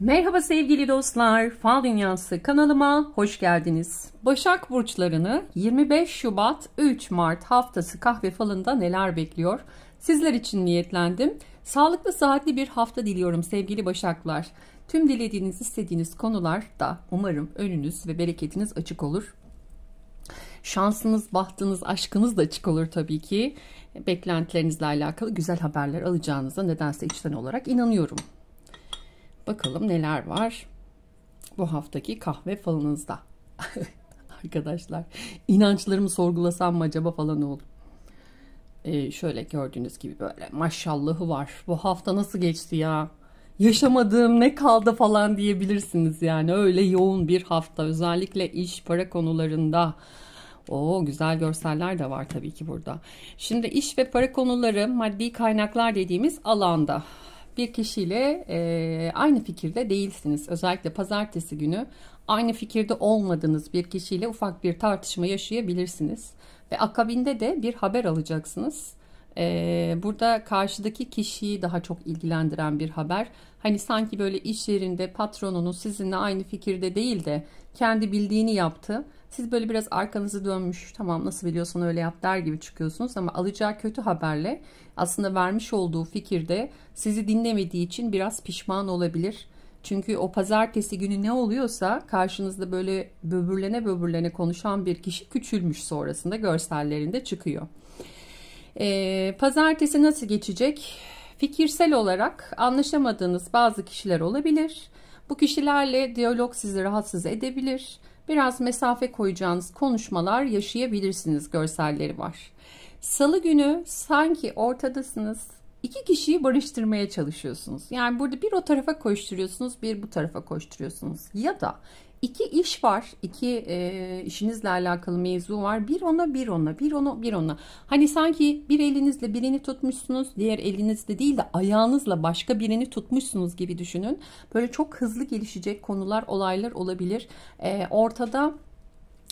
Merhaba sevgili dostlar, Fal Dünyası kanalıma hoş geldiniz. Başak burçlarını 25 Şubat 3 Mart haftası kahve falında neler bekliyor? Sizler için niyetlendim. Sağlıklı saatli bir hafta diliyorum sevgili Başaklar. Tüm dilediğiniz istediğiniz konular da umarım önünüz ve bereketiniz açık olur. Şansınız, bahtınız, aşkınız da açık olur tabii ki. Beklentilerinizle alakalı güzel haberler alacağınıza nedense içten olarak inanıyorum. Bakalım neler var bu haftaki kahve falınızda. Arkadaşlar inançlarımı sorgulasam mı acaba falan oldu. Ee, şöyle gördüğünüz gibi böyle maşallahı var. Bu hafta nasıl geçti ya? Yaşamadığım ne kaldı falan diyebilirsiniz yani. Öyle yoğun bir hafta özellikle iş para konularında. o güzel görseller de var tabii ki burada. Şimdi iş ve para konuları maddi kaynaklar dediğimiz alanda bir kişiyle e, aynı fikirde değilsiniz. Özellikle pazartesi günü aynı fikirde olmadığınız bir kişiyle ufak bir tartışma yaşayabilirsiniz. Ve akabinde de bir haber alacaksınız. E, burada karşıdaki kişiyi daha çok ilgilendiren bir haber. Hani sanki böyle iş yerinde patronunuz sizinle aynı fikirde değil de kendi bildiğini yaptı siz böyle biraz arkanızı dönmüş tamam nasıl biliyorsan öyle yap der gibi çıkıyorsunuz ama alacağı kötü haberle aslında vermiş olduğu fikirde sizi dinlemediği için biraz pişman olabilir. Çünkü o pazartesi günü ne oluyorsa karşınızda böyle böbürlene böbürlene konuşan bir kişi küçülmüş sonrasında görsellerinde çıkıyor. Ee, pazartesi nasıl geçecek? Fikirsel olarak anlaşamadığınız bazı kişiler olabilir. Bu kişilerle diyalog sizi rahatsız edebilir biraz mesafe koyacağınız konuşmalar yaşayabilirsiniz görselleri var. Salı günü sanki ortadasınız iki kişiyi barıştırmaya çalışıyorsunuz. Yani burada bir o tarafa koşturuyorsunuz, bir bu tarafa koşturuyorsunuz. Ya da iki iş var, iki e, işinizle alakalı mevzu var. Bir ona, bir ona, bir ona, bir ona. Hani sanki bir elinizle birini tutmuşsunuz, diğer elinizle değil de ayağınızla başka birini tutmuşsunuz gibi düşünün. Böyle çok hızlı gelişecek konular, olaylar olabilir. E, ortada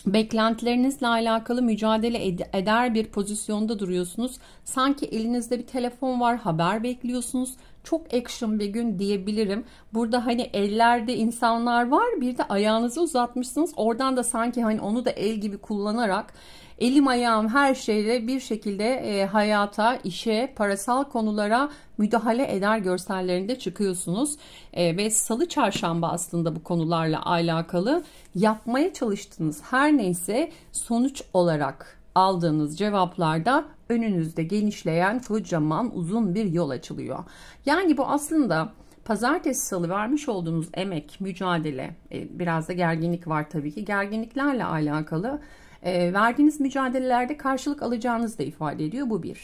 Beklentilerinizle alakalı mücadele eder bir pozisyonda duruyorsunuz. Sanki elinizde bir telefon var, haber bekliyorsunuz. Çok action bir gün diyebilirim. Burada hani ellerde insanlar var, bir de ayağınızı uzatmışsınız. Oradan da sanki hani onu da el gibi kullanarak Elim ayağım her şeyle bir şekilde e, hayata, işe, parasal konulara müdahale eder görsellerinde çıkıyorsunuz. E, ve salı çarşamba aslında bu konularla alakalı yapmaya çalıştığınız her neyse sonuç olarak aldığınız cevaplarda önünüzde genişleyen kocaman uzun bir yol açılıyor. Yani bu aslında pazartesi salı vermiş olduğunuz emek, mücadele, e, biraz da gerginlik var tabii ki. Gerginliklerle alakalı e, verdiğiniz mücadelelerde karşılık alacağınız da ifade ediyor. Bu bir.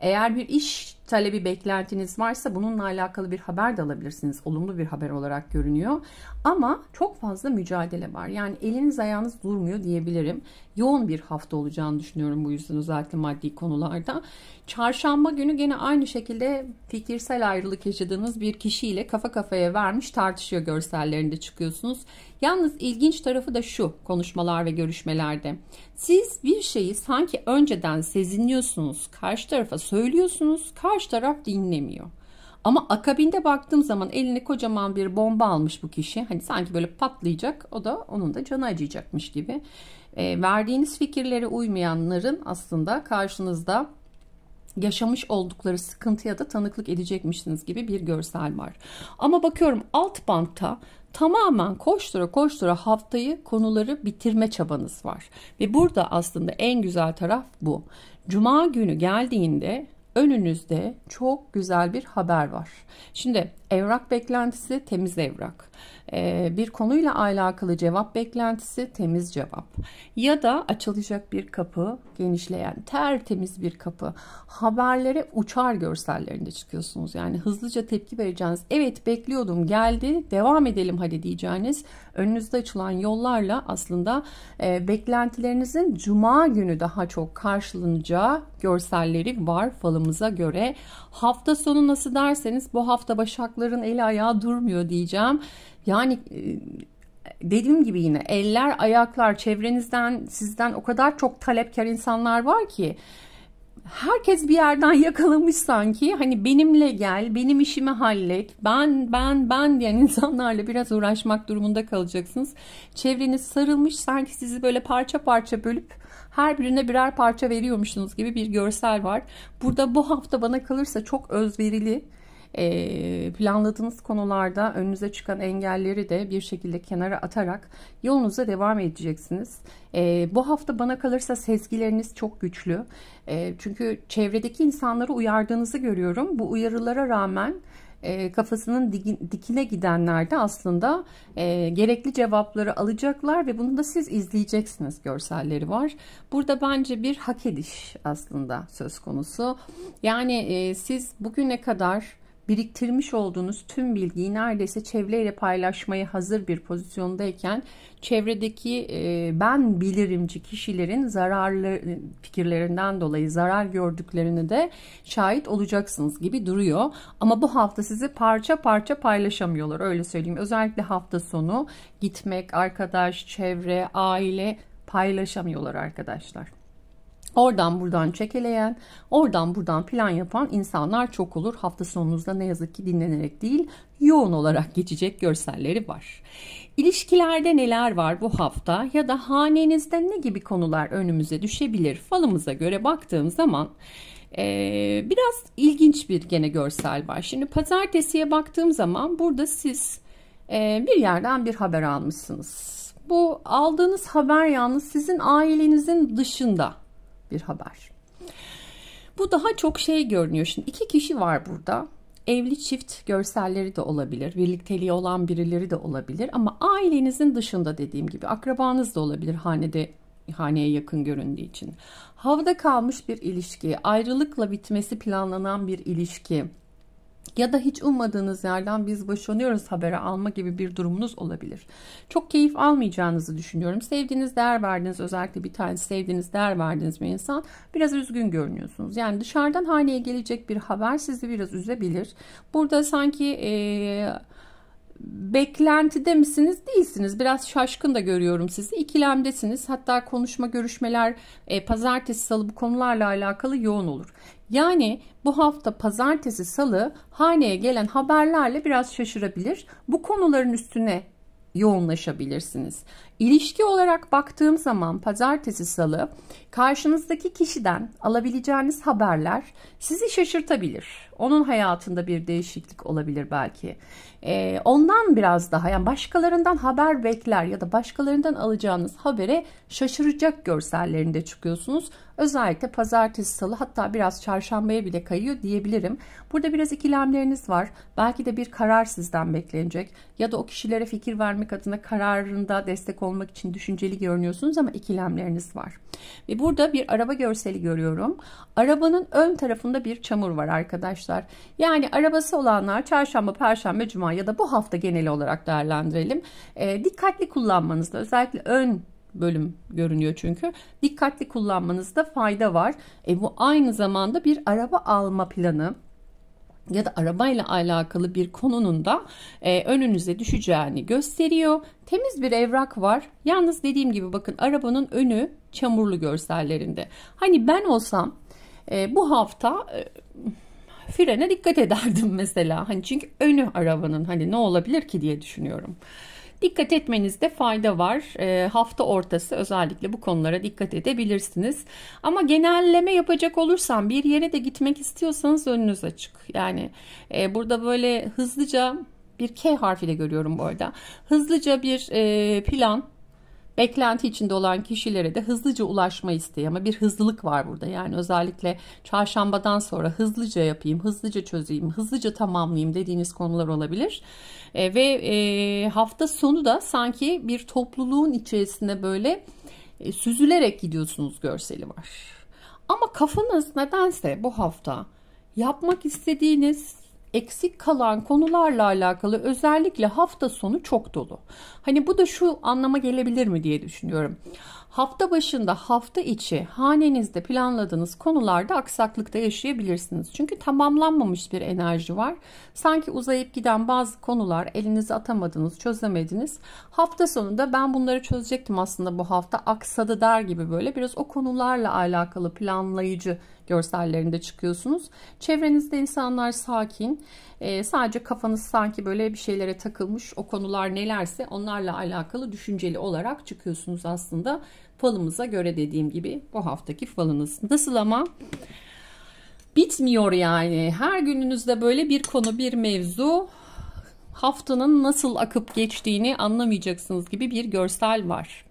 Eğer bir iş talebi beklentiniz varsa bununla alakalı bir haber de alabilirsiniz. Olumlu bir haber olarak görünüyor. Ama çok fazla mücadele var. Yani eliniz ayağınız durmuyor diyebilirim. Yoğun bir hafta olacağını düşünüyorum bu yüzden özellikle maddi konularda. Çarşamba günü gene aynı şekilde fikirsel ayrılık yaşadığınız bir kişiyle kafa kafaya vermiş tartışıyor görsellerinde çıkıyorsunuz. Yalnız ilginç tarafı da şu konuşmalar ve görüşmelerde. Siz bir şeyi sanki önceden sezinliyorsunuz, karşı tarafa söylüyorsunuz, karşı taraf dinlemiyor. Ama akabinde baktığım zaman eline kocaman bir bomba almış bu kişi. Hani sanki böyle patlayacak o da onun da canı acıyacakmış gibi. E, verdiğiniz fikirlere uymayanların aslında karşınızda yaşamış oldukları sıkıntıya da tanıklık edecekmişsiniz gibi bir görsel var. Ama bakıyorum alt bantta tamamen koştura koştura haftayı konuları bitirme çabanız var. Ve burada aslında en güzel taraf bu. Cuma günü geldiğinde önünüzde çok güzel bir haber var. Şimdi Evrak beklentisi temiz evrak. Ee, bir konuyla alakalı cevap beklentisi temiz cevap. Ya da açılacak bir kapı, genişleyen, tertemiz bir kapı. Haberlere uçar görsellerinde çıkıyorsunuz. Yani hızlıca tepki vereceğiniz, evet bekliyordum geldi, devam edelim hadi diyeceğiniz önünüzde açılan yollarla aslında e, beklentilerinizin cuma günü daha çok karşılanacağı görselleri var falımıza göre. Hafta sonu nasıl derseniz bu hafta Başak yasakların eli ayağı durmuyor diyeceğim. Yani e, dediğim gibi yine eller, ayaklar, çevrenizden, sizden o kadar çok talepkar insanlar var ki herkes bir yerden yakalamış sanki. Hani benimle gel, benim işimi hallet, ben, ben, ben diyen insanlarla biraz uğraşmak durumunda kalacaksınız. Çevreniz sarılmış sanki sizi böyle parça parça bölüp her birine birer parça veriyormuşsunuz gibi bir görsel var. Burada bu hafta bana kalırsa çok özverili ee, planladığınız konularda önünüze çıkan engelleri de bir şekilde kenara atarak yolunuza devam edeceksiniz. Ee, bu hafta bana kalırsa sezgileriniz çok güçlü. Ee, çünkü çevredeki insanları uyardığınızı görüyorum. Bu uyarılara rağmen e, kafasının dikine gidenler de aslında e, gerekli cevapları alacaklar ve bunu da siz izleyeceksiniz görselleri var. Burada bence bir hak ediş aslında söz konusu. Yani e, siz bugüne kadar biriktirmiş olduğunuz tüm bilgiyi neredeyse çevreyle paylaşmaya hazır bir pozisyondayken çevredeki e, ben bilirimci kişilerin zararlı e, fikirlerinden dolayı zarar gördüklerini de şahit olacaksınız gibi duruyor. Ama bu hafta sizi parça parça paylaşamıyorlar öyle söyleyeyim. Özellikle hafta sonu gitmek, arkadaş, çevre, aile paylaşamıyorlar arkadaşlar. Oradan buradan çekeleyen, oradan buradan plan yapan insanlar çok olur. Hafta sonunuzda ne yazık ki dinlenerek değil, yoğun olarak geçecek görselleri var. İlişkilerde neler var bu hafta ya da hanenizde ne gibi konular önümüze düşebilir falımıza göre baktığım zaman ee, biraz ilginç bir gene görsel var. Şimdi pazartesiye baktığım zaman burada siz e, bir yerden bir haber almışsınız. Bu aldığınız haber yalnız sizin ailenizin dışında bir haber. Bu daha çok şey görünüyor. Şimdi iki kişi var burada. Evli çift görselleri de olabilir. Birlikteliği olan birileri de olabilir. Ama ailenizin dışında dediğim gibi akrabanız da olabilir hanede haneye yakın göründüğü için. Havda kalmış bir ilişki, ayrılıkla bitmesi planlanan bir ilişki, ya da hiç ummadığınız yerden biz boşanıyoruz haberi alma gibi bir durumunuz olabilir. Çok keyif almayacağınızı düşünüyorum. Sevdiğiniz, değer verdiğiniz özellikle bir tane sevdiğiniz, değer verdiğiniz bir insan biraz üzgün görünüyorsunuz. Yani dışarıdan haneye gelecek bir haber sizi biraz üzebilir. Burada sanki... Ee, beklentide misiniz? Değilsiniz. Biraz şaşkın da görüyorum sizi. İkilemdesiniz. Hatta konuşma, görüşmeler e, pazartesi, salı bu konularla alakalı yoğun olur. Yani bu hafta pazartesi, salı haneye gelen haberlerle biraz şaşırabilir. Bu konuların üstüne yoğunlaşabilirsiniz. İlişki olarak baktığım zaman pazartesi salı karşınızdaki kişiden alabileceğiniz haberler sizi şaşırtabilir. Onun hayatında bir değişiklik olabilir belki. Ee, ondan biraz daha yani başkalarından haber bekler ya da başkalarından alacağınız habere şaşıracak görsellerinde çıkıyorsunuz. Özellikle pazartesi salı hatta biraz çarşambaya bile kayıyor diyebilirim. Burada biraz ikilemleriniz var. Belki de bir karar sizden beklenecek ya da o kişilere fikir vermek adına kararında destek olmak için düşünceli görünüyorsunuz ama ikilemleriniz var. Ve burada bir araba görseli görüyorum. Arabanın ön tarafında bir çamur var arkadaşlar. Yani arabası olanlar çarşamba, perşembe, cuma ya da bu hafta genel olarak değerlendirelim. E, dikkatli kullanmanızda özellikle ön bölüm görünüyor çünkü. Dikkatli kullanmanızda fayda var. E, bu aynı zamanda bir araba alma planı ya da arabayla alakalı bir konunun da e, önünüze düşeceğini gösteriyor. Temiz bir evrak var. Yalnız dediğim gibi bakın arabanın önü çamurlu görsellerinde. Hani ben olsam e, bu hafta e, frene dikkat ederdim mesela. Hani çünkü önü arabanın hani ne olabilir ki diye düşünüyorum. Dikkat etmenizde fayda var. E, hafta ortası özellikle bu konulara dikkat edebilirsiniz. Ama genelleme yapacak olursam bir yere de gitmek istiyorsanız önünüz açık. Yani e, burada böyle hızlıca bir K harfiyle görüyorum bu arada. Hızlıca bir e, plan beklenti içinde olan kişilere de hızlıca ulaşma isteği ama bir hızlılık var burada. Yani özellikle çarşambadan sonra hızlıca yapayım, hızlıca çözeyim, hızlıca tamamlayayım dediğiniz konular olabilir. E, ve e, hafta sonu da sanki bir topluluğun içerisinde böyle e, süzülerek gidiyorsunuz görseli var. Ama kafanız nedense bu hafta yapmak istediğiniz eksik kalan konularla alakalı özellikle hafta sonu çok dolu. Hani bu da şu anlama gelebilir mi diye düşünüyorum. Hafta başında hafta içi hanenizde planladığınız konularda aksaklıkta yaşayabilirsiniz. Çünkü tamamlanmamış bir enerji var. Sanki uzayıp giden bazı konular elinize atamadınız, çözemediniz. Hafta sonunda ben bunları çözecektim aslında bu hafta aksadı der gibi böyle biraz o konularla alakalı planlayıcı görsellerinde çıkıyorsunuz. Çevrenizde insanlar sakin. E, sadece kafanız sanki böyle bir şeylere takılmış. O konular nelerse onlarla alakalı düşünceli olarak çıkıyorsunuz aslında. Falımıza göre dediğim gibi bu haftaki falınız. Nasıl ama? Bitmiyor yani. Her gününüzde böyle bir konu, bir mevzu haftanın nasıl akıp geçtiğini anlamayacaksınız gibi bir görsel var.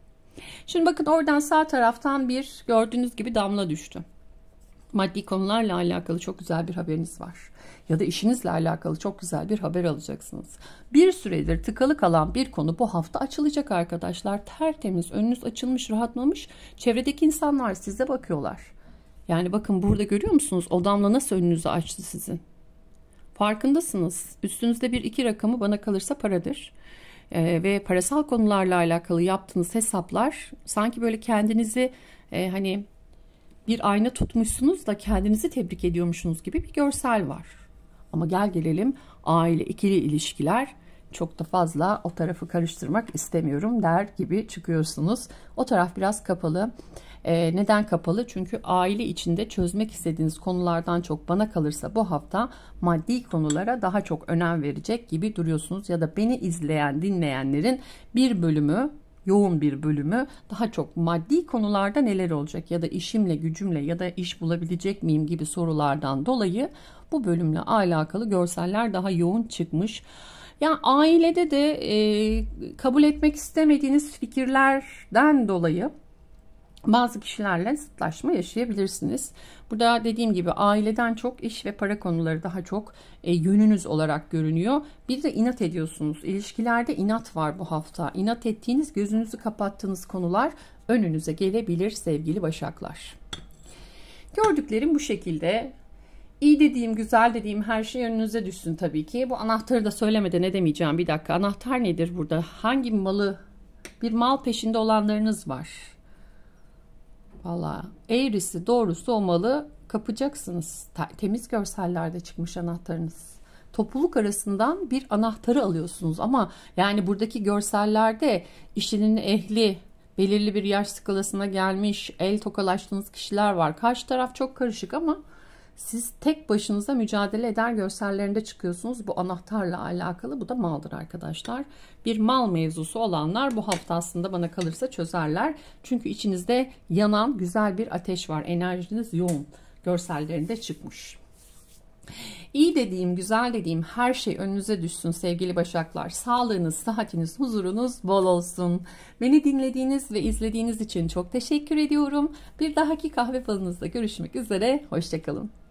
Şimdi bakın oradan sağ taraftan bir gördüğünüz gibi damla düştü maddi konularla alakalı çok güzel bir haberiniz var. Ya da işinizle alakalı çok güzel bir haber alacaksınız. Bir süredir tıkalı kalan bir konu bu hafta açılacak arkadaşlar. Tertemiz, önünüz açılmış, rahatlamış. Çevredeki insanlar size bakıyorlar. Yani bakın burada görüyor musunuz? odamla nasıl önünüzü açtı sizin? Farkındasınız. Üstünüzde bir iki rakamı bana kalırsa paradır e, ve parasal konularla alakalı yaptığınız hesaplar sanki böyle kendinizi e, hani bir ayna tutmuşsunuz da kendinizi tebrik ediyormuşsunuz gibi bir görsel var. Ama gel gelelim aile ikili ilişkiler çok da fazla o tarafı karıştırmak istemiyorum der gibi çıkıyorsunuz. O taraf biraz kapalı. Ee, neden kapalı? Çünkü aile içinde çözmek istediğiniz konulardan çok bana kalırsa bu hafta maddi konulara daha çok önem verecek gibi duruyorsunuz. Ya da beni izleyen dinleyenlerin bir bölümü yoğun bir bölümü daha çok maddi konularda neler olacak ya da işimle gücümle ya da iş bulabilecek miyim gibi sorulardan dolayı bu bölümle alakalı görseller daha yoğun çıkmış. Yani ailede de e, kabul etmek istemediğiniz fikirlerden dolayı bazı kişilerle zıtlaşma yaşayabilirsiniz. Burada dediğim gibi aileden çok iş ve para konuları daha çok e, yönünüz olarak görünüyor. Bir de inat ediyorsunuz. İlişkilerde inat var bu hafta. İnat ettiğiniz, gözünüzü kapattığınız konular önünüze gelebilir sevgili başaklar. Gördüklerim bu şekilde. İyi dediğim, güzel dediğim her şey önünüze düşsün tabii ki. Bu anahtarı da söylemeden edemeyeceğim. Bir dakika anahtar nedir burada? Hangi malı? Bir mal peşinde olanlarınız var Valla eğrisi doğrusu o malı kapacaksınız. Temiz görsellerde çıkmış anahtarınız. Topluluk arasından bir anahtarı alıyorsunuz ama yani buradaki görsellerde işinin ehli, belirli bir yaş skalasına gelmiş, el tokalaştığınız kişiler var. Karşı taraf çok karışık ama siz tek başınıza mücadele eder görsellerinde çıkıyorsunuz. Bu anahtarla alakalı. Bu da maldır arkadaşlar. Bir mal mevzusu olanlar bu hafta aslında bana kalırsa çözerler. Çünkü içinizde yanan güzel bir ateş var. Enerjiniz yoğun. Görsellerinde çıkmış. İyi dediğim, güzel dediğim her şey önünüze düşsün sevgili başaklar. Sağlığınız, sıhhatiniz, huzurunuz bol olsun. Beni dinlediğiniz ve izlediğiniz için çok teşekkür ediyorum. Bir dahaki kahve falınızda görüşmek üzere. Hoşçakalın.